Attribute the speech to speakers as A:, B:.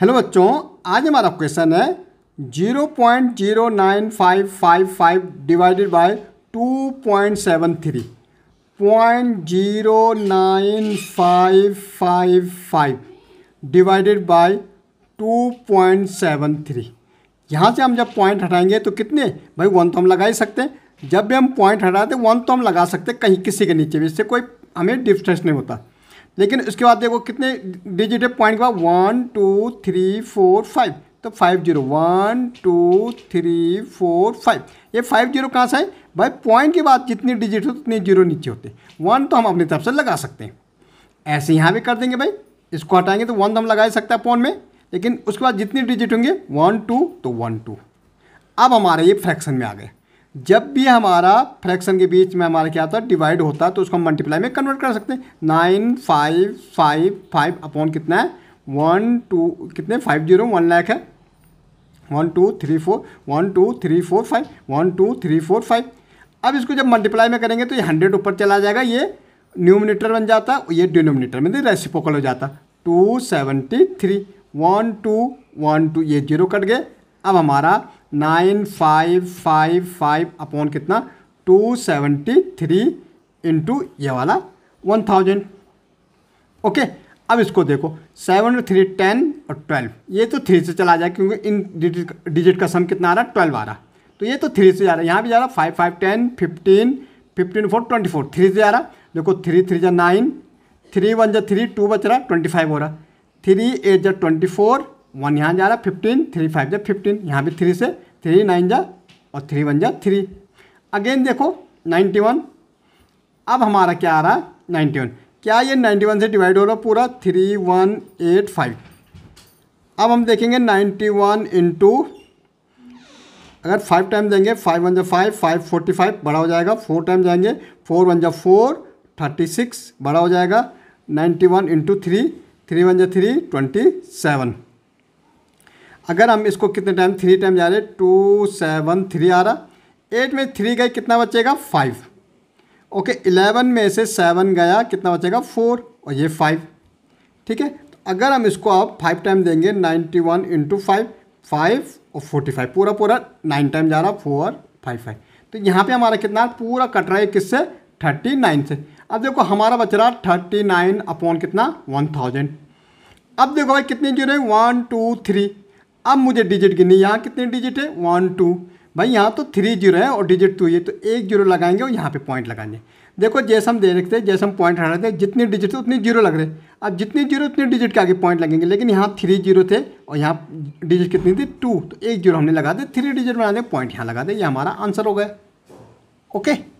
A: hello बच्चों आज हमारा क्वेश्चन है zero point zero nine five five five divided by two point seven three point zero nine five five five divided by two point seven three यहाँ से हम जब point हटाएंगे तो कितने भाई वन तो हम लगा ही सकते हैं जब भी हम पॉइंट हटाते वन तो हम लगा सकते हैं कहीं किसी के नीचे भी इससे कोई हमें डिफ्रेंस नहीं होता लेकिन उसके बाद देखो कितने डिजिट है पॉइंट के बाद one two three four five तो five zero one two three four five ये फाइव जीरो कहाँ से आए भाई पॉइंट के बाद जितनी डिजिट हो उतने जीरो नीचे होते वन तो हम अपनी तरफ से लगा सकते हैं ऐसे यहाँ भी कर देंगे भाई इसको हटाएंगे तो वन तो हम लगा ही सकते हैं पॉइंट में लेकिन उसके बाद जितनी डिजिट होंगे वन टू तो वन टू अब हमारे ये फ्रैक्शन में आ गए जब भी हमारा फ्रैक्शन के बीच में हमारा क्या आता है डिवाइड होता है तो उसको हम मल्टीप्लाई में कन्वर्ट कर सकते हैं nine five five five upon कितना है वन टू कितने फाइव जीरो वन लैख है one two three four one two three four five one two three four five अब इसको जब मल्टीप्लाई में करेंगे तो ये हंड्रेड ऊपर चला जाएगा ये न्यूमिनेटर बन जाता है ये डिनोमिनेटर में रेसिपोकल हो जाता two seventy three one two one two ये जीरो कट गए अब हमारा nine five five five upon कितना टू सेवेंटी थ्री इंटू ये वाला वन थाउजेंड ओके अब इसको देखो सेवन थ्री टेन और ट्वेल्व ये तो थ्री से चला जाए क्योंकि इन डिजिट डिजिट का सम कितना आ रहा है ट्वेल्व आ रहा तो ये तो थ्री से जा रहा है यहाँ भी जा रहा five five ten fifteen fifteen four twenty four three से जा रहा देखो थ्री थ्री जा नाइन थ्री वन जा थ्री टू बच रहा ट्वेंटी फाइव हो रहा थ्री एट जा ट्वेंटी फोर वन यहाँ जा रहा फिफ्टीन थ्री फाइव जा फिफ्टीन यहाँ भी थ्री से थ्री नाइन जा और थ्री वन जा थ्री अगेन देखो नाइन्टी वन अब हमारा क्या आ रहा है नाइन्टी वन क्या ये नाइन्टी वन से डिवाइड हो रहा पूरा थ्री वन एट फाइव अब हम देखेंगे नाइन्टी वन इंटू अगर फाइव टाइम देंगे फाइव वन जा फाइव फाइव फोर्टी फाइव बड़ा हो जाएगा फोर टाइम जाएंगे फोर वन जा फोर थर्टी सिक्स बड़ा हो जाएगा ninety one into three three one जा थ्री ट्वेंटी सेवन अगर हम इसको कितने टाइम थ्री टाइम जा रहे टू सेवन थ्री आ रहा एट में थ्री गए कितना बचेगा फाइव ओके इलेवन में से सेवन गया कितना बचेगा फोर और ये फाइव ठीक है तो अगर हम इसको आप फाइव टाइम देंगे ninety one into five five और फोर्टी फाइव पूरा पूरा नाइन टाइम जा रहा फोर फाइव फाइव तो यहाँ पे हमारा कितना पूरा कट रहा है किससे थर्टी नाइन से अब देखो हमारा बच रहा थर्टी नाइन अपॉन कितना वन थाउजेंड अब देखो भाई कितनी जीरो वन टू थ्री अब मुझे डिजिट गिननी यहाँ कितने डिजिट है वन टू भाई यहाँ तो थ्री जीरो है और डिजिट टू ये तो एक जीरो लगाएंगे और यहाँ पे पॉइंट लगाएंगे देखो जैसे हम दे रखते हैं जैसे हम पॉइंट हटा रहे थे जितने डिजिट थे उतने जीरो लग रहे अब जितनी जीरो उतने डिजिट के आगे पॉइंट लगेंगे लेकिन यहाँ थ्री जीरो थे और यहाँ डिजिट कितनी थी टू तो एक जीरो हमने लगा दे थ्री डिजिट बना दे पॉइंट यहाँ लगा दे ये यह हमारा आंसर हो गया ओके